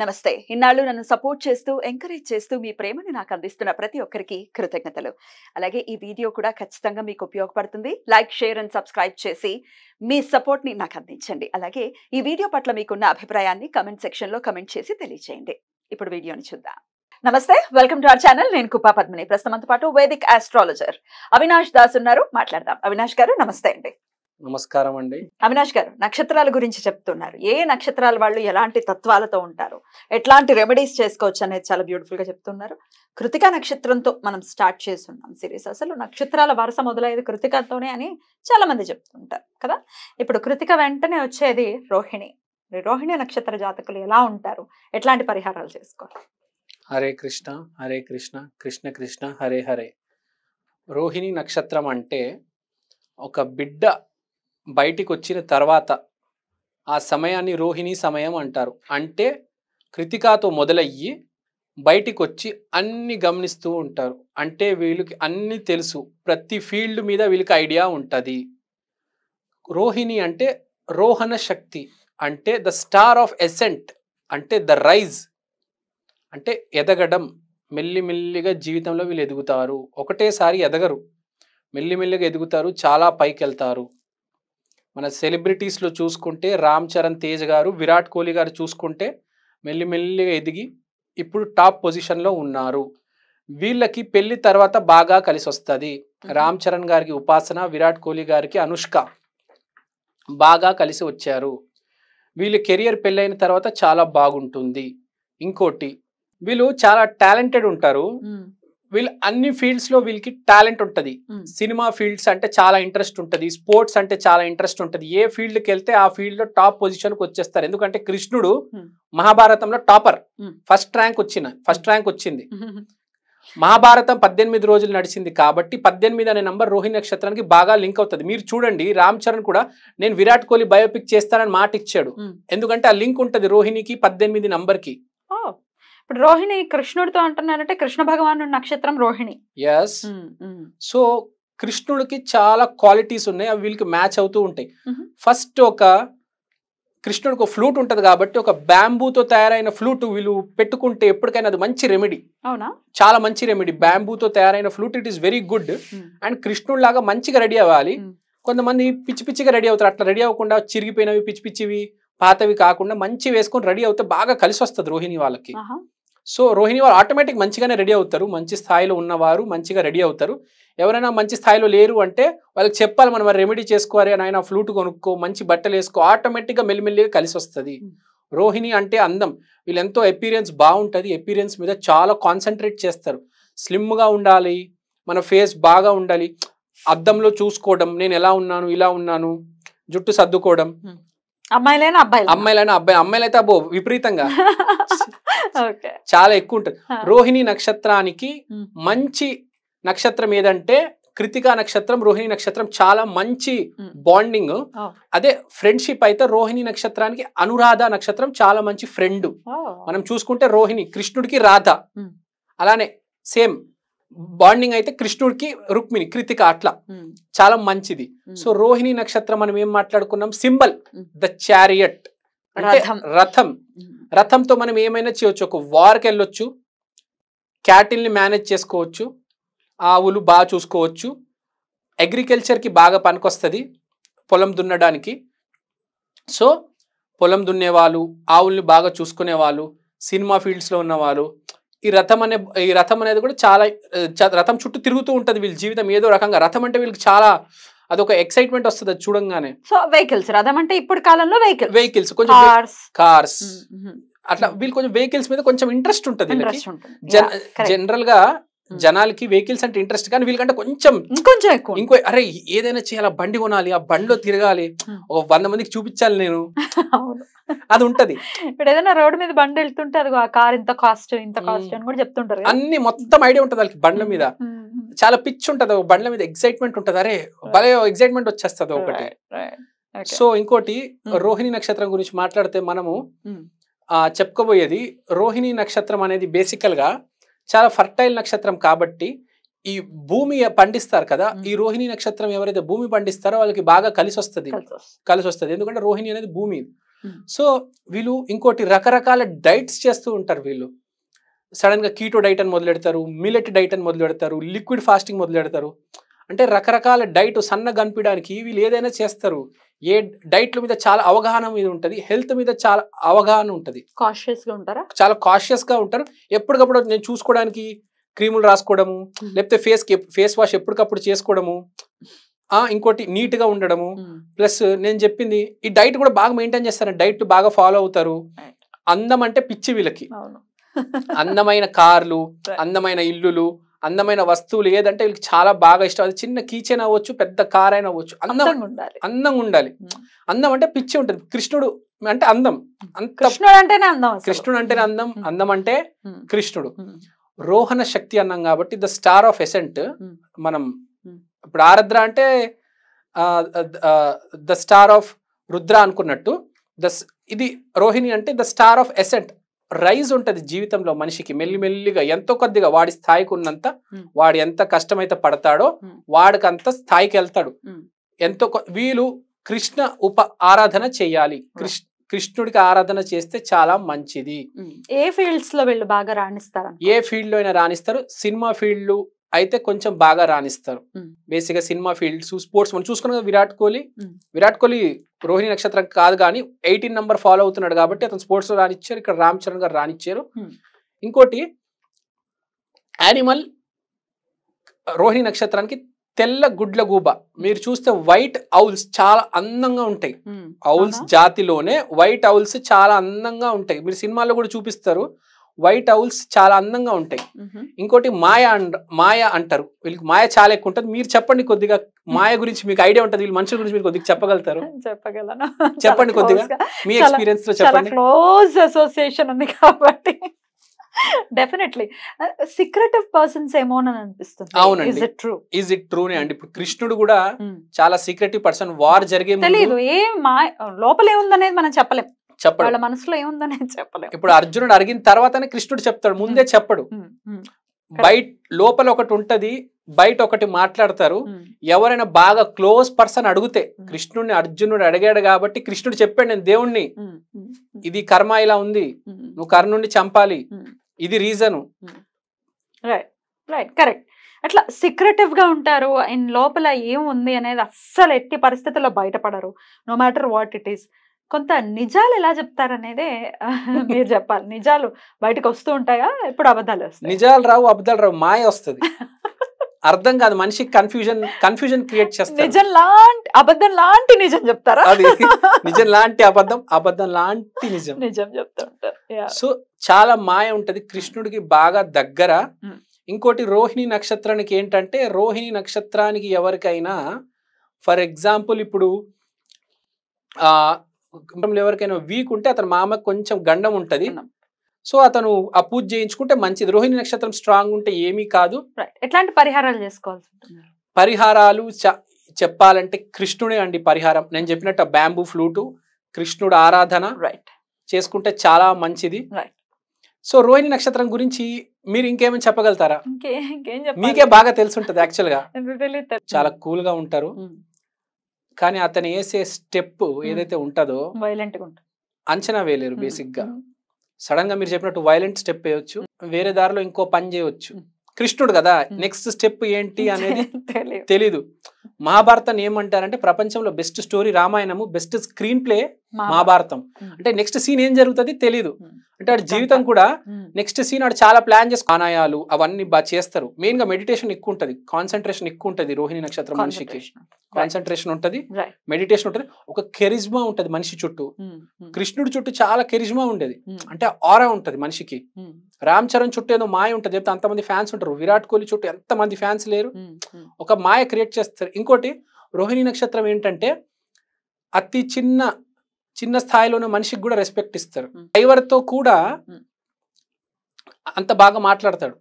నమస్తే ఇన్నాళ్ళు నన్ను సపోర్ట్ చేస్తూ ఎంకరేజ్ చేస్తూ మీ ప్రేమను నాకు అందిస్తున్న ప్రతి ఒక్కరికి కృతజ్ఞతలు అలాగే ఈ వీడియో కూడా ఖచ్చితంగా మీకు ఉపయోగపడుతుంది లైక్ షేర్ అండ్ సబ్స్క్రైబ్ చేసి మీ సపోర్ట్ని నాకు అందించండి అలాగే ఈ వీడియో పట్ల మీకున్న అభిప్రాయాన్ని కమెంట్ సెక్షన్లో కమెంట్ చేసి తెలియజేయండి ఇప్పుడు వీడియోని చూద్దాం నమస్తే వెల్కమ్ టు అవర్ ఛానల్ నేను కుపా పద్మిని ప్రస్తుతం పాటు వేదిక్ ఆస్ట్రాలజర్ అవినాష్ దాస్ ఉన్నారు మాట్లాడదాం అవినాష్ గారు నమస్తే అండి నమస్కారం అండి అవినాష్ గారు నక్షత్రాల గురించి చెప్తున్నారు ఏ నక్షత్రాల వాళ్ళు ఎలాంటి తత్వాలతో ఉంటారు ఎట్లాంటి రెమెడీస్ చేసుకోవచ్చు అనేది చాలా బ్యూటిఫుల్ గా చెప్తున్నారు కృతిక నక్షత్రంతో మనం స్టార్ట్ చేస్తున్నాం సిరీస్ అసలు నక్షత్రాల వరుస మొదలయ్యేది కృతికతోనే అని చాలా మంది చెప్తుంటారు కదా ఇప్పుడు కృతిక వెంటనే వచ్చేది రోహిణి రోహిణి నక్షత్ర జాతకులు ఎలా ఉంటారు ఎట్లాంటి పరిహారాలు చేసుకోవాలి హరే కృష్ణ హరే కృష్ణ కృష్ణ కృష్ణ హరే హరే రోహిణి నక్షత్రం అంటే ఒక బిడ్డ బయటికి వచ్చిన తర్వాత ఆ సమయాన్ని రోహిణి సమయం అంటారు అంటే కృతికాతో మొదలయ్యి బయటికి వచ్చి అన్ని గమనిస్తూ ఉంటారు అంటే వీళ్ళకి అన్నీ తెలుసు ప్రతి ఫీల్డ్ మీద వీళ్ళకి ఐడియా ఉంటుంది రోహిణి అంటే రోహణ శక్తి అంటే ద స్టార్ ఆఫ్ ఎసెంట్ అంటే ద రైజ్ అంటే ఎదగడం మెల్లిమెల్లిగా జీవితంలో వీళ్ళు ఎదుగుతారు ఒకటేసారి ఎదగరు మెల్లిమెల్లిగా ఎదుగుతారు చాలా పైకి వెళ్తారు మన సెలబ్రిటీస్లో చూసుకుంటే రామ్ చరణ్ తేజ్ గారు విరాట్ కోహ్లీ గారు చూసుకుంటే మెల్లిమెల్లిగా ఎదిగి ఇప్పుడు టాప్ పొజిషన్లో ఉన్నారు వీళ్ళకి పెళ్లి తర్వాత బాగా కలిసి వస్తుంది రామ్ చరణ్ గారికి ఉపాసన విరాట్ కోహ్లీ గారికి అనుష్క బాగా కలిసి వచ్చారు వీళ్ళ కెరియర్ పెళ్ళైన తర్వాత చాలా బాగుంటుంది ఇంకోటి వీళ్ళు చాలా టాలెంటెడ్ ఉంటారు వీళ్ళు అన్ని ఫీల్డ్స్ లో వీళ్ళకి టాలెంట్ ఉంటుంది సినిమా ఫీల్డ్స్ అంటే చాలా ఇంట్రెస్ట్ ఉంటుంది స్పోర్ట్స్ అంటే చాలా ఇంట్రెస్ట్ ఉంటుంది ఏ ఫీల్డ్కి వెళ్తే ఆ ఫీల్డ్ లో టాప్ పొజిషన్ కు వచ్చేస్తారు ఎందుకంటే కృష్ణుడు మహాభారతంలో టాపర్ ఫస్ట్ ర్యాంక్ వచ్చిన ఫస్ట్ ర్యాంక్ వచ్చింది మహాభారతం పద్దెనిమిది రోజులు నడిచింది కాబట్టి పద్దెనిమిది అనే నంబర్ రోహిణి నక్షత్రానికి బాగా లింక్ అవుతుంది మీరు చూడండి రామ్ చరణ్ కూడా నేను విరాట్ కోహ్లీ బయోపిక్ చేస్తానని మాట ఇచ్చాడు ఎందుకంటే ఆ లింక్ ఉంటుంది రోహిణికి పద్దెనిమిది నంబర్ కి ఇప్పుడు రోహిణి కృష్ణుడితో అంటున్నారంటే కృష్ణ భగవాను నక్షత్రం రోహిణి ఎస్ సో కృష్ణుడికి చాలా క్వాలిటీస్ ఉన్నాయి అవి వీళ్ళకి మ్యాచ్ అవుతూ ఉంటాయి ఫస్ట్ ఒక కృష్ణుడికి ఒక ఫ్లూట్ ఉంటుంది కాబట్టి ఒక బ్యాంబూతో తయారైన ఫ్లూట్ వీళ్ళు పెట్టుకుంటే ఎప్పటికైనా అది మంచి రెమెడీ అవునా చాలా మంచి రెమెడీ బ్యాంబూతో తయారైన flute it is very good and కృష్ణుడు లాగా మంచిగా రెడీ అవ్వాలి కొంతమంది పిచ్చి పిచ్చిగా రెడీ అవుతారు అట్లా రెడీ అవ్వకుండా చిరిగిపోయినవి పిచ్చి పిచ్చివి పాతవి కాకుండా మంచి వేసుకొని రెడీ అవుతే బాగా కలిసి వస్తుంది రోహిణి వాళ్ళకి సో రోహిణి వారు ఆటోమేటిక్ మంచిగానే రెడీ అవుతారు మంచి స్థాయిలో ఉన్నవారు మంచిగా రెడీ అవుతారు ఎవరైనా మంచి స్థాయిలో లేరు అంటే వాళ్ళకి చెప్పాలి మనం రెమెడీ చేసుకోవాలి ఆయన ఫ్లూట్ కొనుక్కో మంచి బట్టలు వేసుకో ఆటోమేటిక్గా మెల్లిమెల్లిగా కలిసి వస్తుంది రోహిణి అంటే అందం వీళ్ళెంతో ఎపీరియన్స్ బాగుంటుంది ఎపీరియన్స్ మీద చాలా కాన్సన్ట్రేట్ చేస్తారు స్లిమ్గా ఉండాలి మన ఫేస్ బాగా ఉండాలి అద్దంలో చూసుకోవడం నేను ఎలా ఉన్నాను ఇలా ఉన్నాను జుట్టు సర్దుకోవడం అమ్మాయిలైనా అబ్బాయి అమ్మాయిలైనా అబ్బాయి అమ్మాయిలైతే అబ్బో విపరీతంగా చాలా ఎక్కువ ఉంటుంది రోహిణి నక్షత్రానికి hmm. మంచి నక్షత్రం ఏదంటే కృతికా నక్షత్రం రోహిణి నక్షత్రం చాలా మంచి hmm. Bonding oh. అదే ఫ్రెండ్షిప్ అయితే రోహిణి నక్షత్రానికి అనురాధ నక్షత్రం చాలా మంచి ఫ్రెండ్ మనం చూసుకుంటే రోహిణి కృష్ణుడికి రాధ hmm. అలానే సేమ్ బాండింగ్ అయితే కృష్ణుడికి రుక్మిణి కృతిక అట్లా చాలా మంచిది సో రోహిణి నక్షత్రం మనం ఏం మాట్లాడుకున్నాం సింబల్ ద చారియట్ అంటే రథం రథంతో మనం ఏమైనా చేయవచ్చు ఒక వార్కి వెళ్ళొచ్చు క్యాటిల్ని మేనేజ్ చేసుకోవచ్చు ఆవులు బాగా చూసుకోవచ్చు అగ్రికల్చర్కి బాగా పనికొస్తుంది పొలం దున్నడానికి సో పొలం దున్నేవాళ్ళు ఆవుల్ని బాగా చూసుకునేవాళ్ళు సినిమా ఫీల్డ్స్లో ఉన్నవాళ్ళు ఈ రథం అనే ఈ రథం అనేది కూడా చాలా రథం చుట్టూ తిరుగుతూ ఉంటుంది వీళ్ళ జీవితం ఏదో రకంగా రథం అంటే వీళ్ళకి చాలా అదొక ఎక్సైట్మెంట్ వస్తుంది చూడంగానే సో వెహికల్స్ రథం అంటే ఇప్పుడు కాలంలో వెహికల్ వెహికల్స్ కొంచెం కార్స్ అట్లా వీళ్ళు కొంచెం వెహికల్స్ మీద కొంచెం ఇంట్రెస్ట్ ఉంటుంది జనరల్ గా జనాలకి వెహికల్స్ అంటే ఇంట్రెస్ట్ కానీ వీళ్ళకంటే కొంచెం కొంచెం ఎక్కువ ఇంకో అరే ఏదైనా చేయాలి బండి కొనాలి ఆ బండిలో తిరగాలి ఒక వంద మందికి చూపించాలి నేను అది ఉంటది ఇప్పుడు ఏదైనా రోడ్డు మీద బండి వెళ్తుంటే అది ఆ కార్ ఇంత కాస్ట్ ఇంత కాస్ట్ అని కూడా చెప్తుంటారు అన్ని మొత్తం ఐడియా ఉంటది వాళ్ళకి బండ్ల మీద చాలా పిచ్ ఉంటది బండ్ల మీద ఎక్సైట్మెంట్ ఉంటది అరే భలే ఎక్సైట్మెంట్ వచ్చేస్తుంది ఒకటి సో ఇంకోటి hmm. రోహిణి నక్షత్రం గురించి మాట్లాడితే మనము hmm. చెప్పుకోబోయేది రోహిణి నక్షత్రం అనేది బేసికల్ గా చాలా ఫర్టైల్ నక్షత్రం కాబట్టి ఈ భూమి పండిస్తారు కదా hmm. ఈ రోహిణి నక్షత్రం ఎవరైతే భూమి పండిస్తారో వాళ్ళకి బాగా కలిసి వస్తుంది కలిసి వస్తుంది ఎందుకంటే రోహిణి అనేది భూమి సో వీళ్ళు ఇంకోటి రకరకాల డైట్స్ చేస్తూ ఉంటారు వీళ్ళు సడన్గా కీటో డైట్ అని మొదలు పెడతారు మిలెట్ డైట్ అని మొదలు పెడతారు లిక్విడ్ ఫాస్టింగ్ మొదలు పెడతారు అంటే రకరకాల డైట్ సన్న కనిపించడానికి వీళ్ళు ఏదైనా చేస్తారు ఏ డైట్ల మీద చాలా అవగాహన మీద ఉంటుంది హెల్త్ మీద చాలా అవగాహన ఉంటుంది కాషియస్గా ఉంటారా చాలా కాషియస్గా ఉంటారు ఎప్పటికప్పుడు నేను చూసుకోవడానికి క్రీములు రాసుకోవడము లేకపోతే ఫేస్ ఫేస్ వాష్ ఎప్పటికప్పుడు చేసుకోవడము ఇంకోటి నీట్గా ఉండడము ప్లస్ నేను చెప్పింది ఈ డైట్ కూడా బాగా మెయింటైన్ చేస్తారు డైట్ బాగా ఫాలో అవుతారు అందం అంటే పిచ్చి వీళ్ళకి అందమైన కార్లు అందమైన ఇల్లులు అందమైన వస్తువులు ఏదంటే వీళ్ళకి చాలా బాగా ఇష్టం అది చిన్న కీచెన్ అవ్వచ్చు పెద్ద కార్ అయినా అవ్వచ్చు అందం ఉండాలి అందంగా ఉండాలి అందం అంటే పిచ్చి ఉంటుంది కృష్ణుడు అంటే అందం కృష్ణుడు అంటేనే అందం కృష్ణుడు అంటేనే అందం అందం అంటే కృష్ణుడు రోహణ శక్తి అన్నాం కాబట్టి ద స్టార్ ఆఫ్ ఎసెంట్ మనం ఇప్పుడు ఆరద్ర అంటే ద స్టార్ ఆఫ్ రుద్ర అనుకున్నట్టు ద ఇది రోహిణి అంటే the star of ascent rise ఉంటుంది జీవితంలో మనిషికి మెల్లిమెల్లిగా ఎంతో కొద్దిగా వాడి స్థాయికి ఉన్నంత వాడు ఎంత కష్టమైతే పడతాడో వాడికంత స్థాయికి వెళ్తాడు ఎంతో వీళ్ళు కృష్ణ ఉప ఆరాధన చేయాలి కృష్ణ కృష్ణుడికి ఆరాధన చేస్తే చాలా మంచిది ఏ ఫీల్డ్స్ లో వీళ్ళు బాగా రాణిస్తారు ఏ ఫీల్డ్ లో అయినా రాణిస్తారు సినిమా ఫీల్డ్లు అయితే కొంచెం బాగా రాణిస్తారు బేసిక్గా సినిమా ఫీల్డ్స్ స్పోర్ట్స్ మనం చూసుకున్నాం విరాట్ కోహ్లీ విరాట్ కోహ్లీ రోహిణి నక్షత్రం కాదు కానీ ఎయిటీన్ నెంబర్ ఫాలో అవుతున్నాడు కాబట్టి అతను లో రానిచ్చారు ఇక్కడ రామ్ చరణ్ గారు రానిచ్చారు ఇంకోటి యానిమల్ రోహిణి నక్షత్రానికి తెల్ల గుడ్ల గూబ మీరు చూస్తే వైట్ అవుల్స్ చాలా అందంగా ఉంటాయి ఔల్స్ జాతిలోనే వైట్ అవుల్స్ చాలా అందంగా ఉంటాయి మీరు సినిమాల్లో కూడా చూపిస్తారు వైట్ అవుల్స్ చాలా అందంగా ఉంటాయి ఇంకోటి మాయ మాయ అంటారు వీళ్ళకి మాయ చాలా ఎక్కువ ఉంటుంది మీరు చెప్పండి కొద్దిగా మాయ గురించి మీకు ఐడియా ఉంటుంది వీళ్ళు మనుషుల గురించి కొద్దిగా చెప్పగలుగుతారు చెప్పగలను చెప్పండి కొద్దిగా మీ ఎక్స్పీరియన్స్ లో చెప్పండి క్లోజ్ అసోసియేషన్ ఉంది కాబట్టి డెఫినెట్లీ సీక్రెటివ్ పర్సన్స్ ఏమో అని అనిపిస్తుంది అవునండి is it true is it true అండి ఇప్పుడు కృష్ణుడు కూడా hmm. చాలా సీక్రెటివ్ పర్సన్ వార్ జరిగే తెలియదు ఏ మా లోపలేముందనేది మనం చెప్పలేం చెప్పడు మనసులో ఏముందని చెప్పలేదు ఇప్పుడు అర్జునుడు అడిగిన తర్వాతనే కృష్ణుడు చెప్తాడు ముందే చెప్పడు బయట లోపల ఒకటి ఉంటది బయట ఒకటి మాట్లాడతారు ఎవరైనా బాగా క్లోజ్ పర్సన్ అడిగితే కృష్ణుడిని అర్జునుడు అడిగాడు కాబట్టి కృష్ణుడు చెప్పాడు నేను దేవుణ్ణి ఇది కర్మ ఇలా ఉంది నువ్వు కర్ణుడిని చంపాలి ఇది రీజను రైట్ రైట్ కరెక్ట్ అట్లా సీక్రెటివ్ గా ఉంటారు అండ్ లోపల ఏం ఉంది అనేది అస్సలు ఎట్టి పరిస్థితుల్లో బయటపడరు no matter what it is కొంత నిజాలు ఎలా చెప్తారనేదే మీరు చెప్పాలి నిజాలు బయటకు వస్తూ ఉంటాయా ఎప్పుడు అబద్ధాలు వస్తాయి నిజాలు రావు అబద్ధాలు రావు మాయ వస్తుంది అర్థం కాదు మనిషి కన్ఫ్యూజన్ కన్ఫ్యూజన్ క్రియేట్ చేస్తారు నిజం లాంటి అబద్ధం లాంటి నిజం చెప్తారా అది నిజం లాంటి అబద్ధం అబద్ధం లాంటి నిజం నిజం చెప్తా ఉంటారు సో చాలా మాయ ఉంటది కృష్ణుడికి బాగా దగ్గర ఇంకోటి రోహిణి నక్షత్రానికి ఏంటంటే రోహిణి నక్షత్రానికి ఎవరికైనా ఫర్ ఎగ్జాంపుల్ ఇప్పుడు ఎవరికైనా వీక్ ఉంటే అతను మామకు కొంచెం గండం ఉంటుంది సో అతను ఆ పూజ చేయించుకుంటే మంచిది రోహిణి నక్షత్రం స్ట్రాంగ్ ఉంటే ఏమీ కాదు ఎట్లాంటి పరిహారాలు చేసుకోవాల్సి పరిహారాలు చెప్పాలంటే కృష్ణుడే అండి పరిహారం నేను చెప్పినట్టు బ్యాంబూ ఫ్లూటు కృష్ణుడు ఆరాధన రైట్ చేసుకుంటే చాలా మంచిది సో రోహిణి నక్షత్రం గురించి మీరు ఇంకేమైనా చెప్పగలుగుతారా మీకే బాగా తెలుసుంటది యాక్చువల్ గా చాలా కూల్ గా ఉంటారు కానీ అతను వేసే స్టెప్ ఏదైతే ఉంటుందో వైలెంట్ అంచనా వేయలేరు బేసిక్ గా సడన్ గా మీరు చెప్పినట్టు వైలెంట్ స్టెప్ వేయొచ్చు వేరే దారిలో ఇంకో పని చేయవచ్చు కృష్ణుడు కదా నెక్స్ట్ స్టెప్ ఏంటి అనేది తెలీదు మహాభారతం ఏమంటారంటే ప్రపంచంలో best story Ramayanamu best screenplay Mahabharatam అంటే నెక్స్ట్ సీన్ ఏం జరుగుతుంది తెలీదు అంటే ఆడు జీవితం కూడా నెక్స్ట్ సీన్ ఆడు చాలా ప్లాన్ చేసి ఆనాయాలు అవన్నీ బాగా చేస్తారు మెయిన్ గా మెడిటేషన్ ఎక్కువ ఉంటుంది కాన్సన్ట్రేషన్ ఎక్కువ ఉంటుంది రోహిణి నక్షత్రం మనిషికి కాన్సన్ట్రేషన్ ఉంటుంది మెడిటేషన్ ఉంటుంది ఒక కెరిజ్మా ఉంటుంది మనిషి చుట్టూ కృష్ణుడి చుట్టూ చాలా కెరిజ్మా ఉండేది అంటే ఆరా ఉంటుంది మనిషికి రామ్ చరణ్ చుట్టూ ఏదో మాయ ఉంటుంది చెప్తే అంతమంది ఫ్యాన్స్ ఉంటారు విరాట్ కోహ్లీ చుట్టూ ఎంత మంది ఫ్యాన్స్ లేరు ఒక మాయ క్రియేట్ చేస్తారు ఇంకోటి రోహిణి నక్షత్రం ఏంటంటే అతి చిన్న చిన్న స్థాయిలోనే మనిషికి కూడా రెస్పెక్ట్ ఇస్తారు డ్రైవర్తో కూడా అంత బాగా మాట్లాడతాడు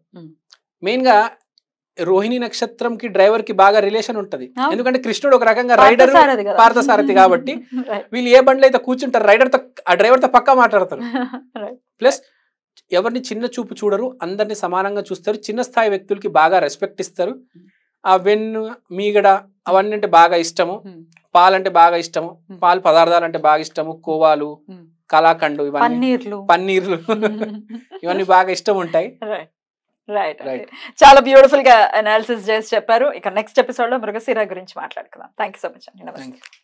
మెయిన్గా రోహిణి నక్షత్రంకి డ్రైవర్ కి బాగా రిలేషన్ ఉంటది ఎందుకంటే కృష్ణుడు ఒక రకంగా రైడర్ పార్థసారథి కాబట్టి వీళ్ళు ఏ బండ్లు అయితే కూర్చుంటారు రైడర్ తో ఆ డ్రైవర్ తో పక్కా మాట్లాడతారు ప్లస్ ఎవరిని చిన్న చూపు చూడరు అందరిని సమానంగా చూస్తారు చిన్న స్థాయి వ్యక్తులకి బాగా రెస్పెక్ట్ ఇస్తారు ఆ వెన్ను మీగడ అవన్నీ అంటే బాగా ఇష్టము పాలంటే బాగా ఇష్టము పాలు పదార్థాలు అంటే బాగా ఇష్టము కోవాలు కళాఖండు ఇవన్నీ పన్నీర్లు ఇవన్నీ బాగా ఇష్టం ఉంటాయి రైట్ రైట్ చాలా బ్యూటిఫుల్ గా అనాలిసిస్ చేసి చెప్పారు ఇక నెక్స్ట్ ఎపిసోడ్ లో మృగశిర గురించి మాట్లాడుకుందాం థ్యాంక్ సో మచ్ అండి